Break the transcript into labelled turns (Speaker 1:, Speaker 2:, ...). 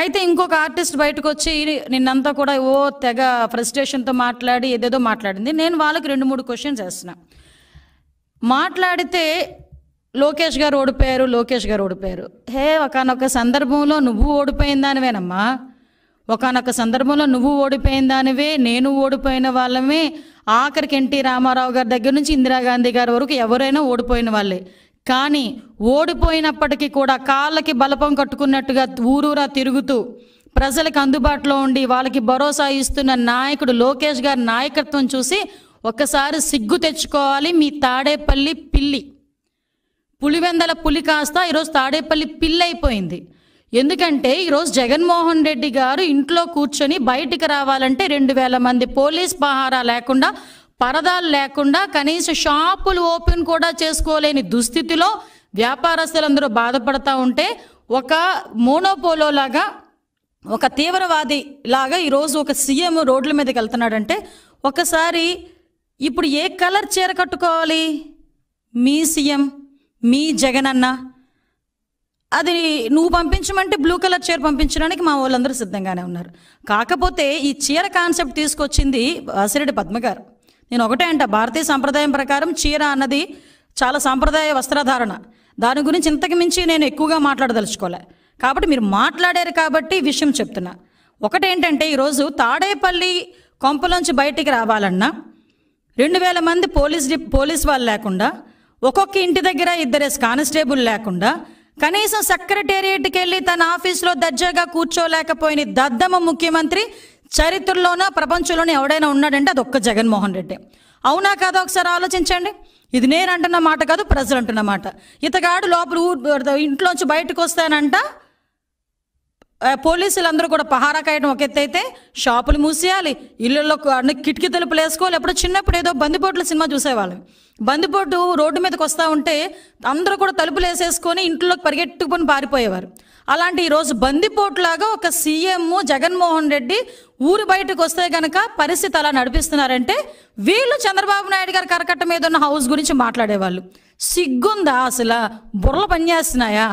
Speaker 1: అయితే ఇంకొక ఆర్టిస్ట్ బయటకు వచ్చి నిన్నంతా కూడా ఓ తెగ ఫ్రస్ట్రేషన్తో మాట్లాడి ఏదేదో మాట్లాడింది నేను వాళ్ళకి రెండు మూడు క్వశ్చన్స్ వేస్తున్నా మాట్లాడితే లోకేష్ గారు ఓడిపోయారు లోకేష్ గారు ఓడిపోయారు హే ఒకనొక సందర్భంలో నువ్వు ఓడిపోయిన దానివేనమ్మా ఒకనొక సందర్భంలో నువ్వు ఓడిపోయిన దానివే నేను ఓడిపోయిన వాళ్ళమే ఆఖరికి ఎన్టీ రామారావు గారి దగ్గర నుంచి ఇందిరాగాంధీ గారి వరకు ఎవరైనా ఓడిపోయిన వాళ్ళే కానీ ఓడిపోయినప్పటికీ కూడా కాళ్ళకి బలపం కట్టుకున్నట్టుగా ఊరూరా తిరుగుతూ ప్రజలకు అందుబాటులో ఉండి వాళ్ళకి భరోసా ఇస్తున్న నాయకుడు లోకేష్ గారి నాయకత్వం చూసి ఒక్కసారి సిగ్గు తెచ్చుకోవాలి మీ తాడేపల్లి పిల్లి పులివెందల పులి కాస్త ఈరోజు తాడేపల్లి పిల్లి అయిపోయింది ఎందుకంటే ఈరోజు జగన్మోహన్ రెడ్డి గారు ఇంట్లో కూర్చొని బయటికి రావాలంటే రెండు వేల మంది పోలీస్ పహారా లేకుండా పరదాలు లేకుండా కనీస షాపులు ఓపెన్ కూడా చేసుకోలేని దుస్థితిలో వ్యాపారస్తులందరూ బాధపడతా ఉంటే ఒక మోనోపోలో లాగా ఒక తీవ్రవాది లాగా ఈరోజు ఒక సీఎం రోడ్ల మీదకి వెళ్తున్నాడంటే ఒకసారి ఇప్పుడు ఏ కలర్ చీర కట్టుకోవాలి మీ సీఎం మీ జగన్ అన్న అది నువ్వు పంపించమంటే బ్లూ కలర్ చీర పంపించడానికి మా వాళ్ళందరూ సిద్ధంగానే ఉన్నారు కాకపోతే ఈ చీర కాన్సెప్ట్ తీసుకొచ్చింది వాసిరెడ్డి పద్మగారు నేను ఒకటే అంట భారతీయ సంప్రదాయం ప్రకారం చీర అన్నది చాలా సాంప్రదాయ వస్త్రధారణ దాని గురించి ఇంతకు మించి నేను ఎక్కువగా మాట్లాడదలుచుకోలే కాబట్టి మీరు మాట్లాడారు కాబట్టి విషయం చెప్తున్నా ఒకటేంటంటే ఈరోజు తాడేపల్లి కొంపలోంచి బయటికి రావాలన్నా రెండు వేల మంది పోలీస్ పోలీస్ వాళ్ళు లేకుండా ఒక్కొక్క ఇంటి దగ్గర ఇద్దరు కానిస్టేబుల్ లేకుండా కనీసం సెక్రటేరియట్కి వెళ్ళి తన ఆఫీస్లో దర్జాగా కూర్చోలేకపోయిన దద్దమ్మ ముఖ్యమంత్రి చరిత్రలోన ప్రపంచంలోనే ఎవడైనా ఉన్నాడంటే అది ఒక్క జగన్మోహన్ రెడ్డి అవునా కాదా ఒకసారి ఆలోచించండి ఇది నేను అంటున్న మాట కాదు ప్రజలు అంటున్న మాట ఇతగాడు లోపల ఇంట్లోంచి బయటకు వస్తానంట పోలీసులు అందరూ కూడా పహారా కాయడం ఒక ఎత్తు అయితే షాపులు మూసేయాలి ఇళ్ళల్లో కిటికీ తలుపులు వేసుకోవాలి ఎప్పుడు చిన్నప్పుడు ఏదో బందిపోట్ల సినిమా చూసేవాళ్ళం బందిపోటు రోడ్డు మీదకి వస్తూ ఉంటే అందరూ కూడా తలుపులు వేసేసుకొని ఇంట్లోకి పరిగెట్టుకుని పారిపోయేవారు అలాంటి ఈరోజు బందిపోట్లాగా ఒక సీఎం జగన్మోహన్ రెడ్డి ఊరి బయటకు వస్తే గనక పరిస్థితి అలా నడిపిస్తున్నారంటే వీళ్ళు చంద్రబాబు నాయుడు గారి కరకట్ట మీద ఉన్న హౌస్ గురించి మాట్లాడేవాళ్ళు సిగ్గుందా అసలు బుర్రలు పనిచేస్తున్నాయా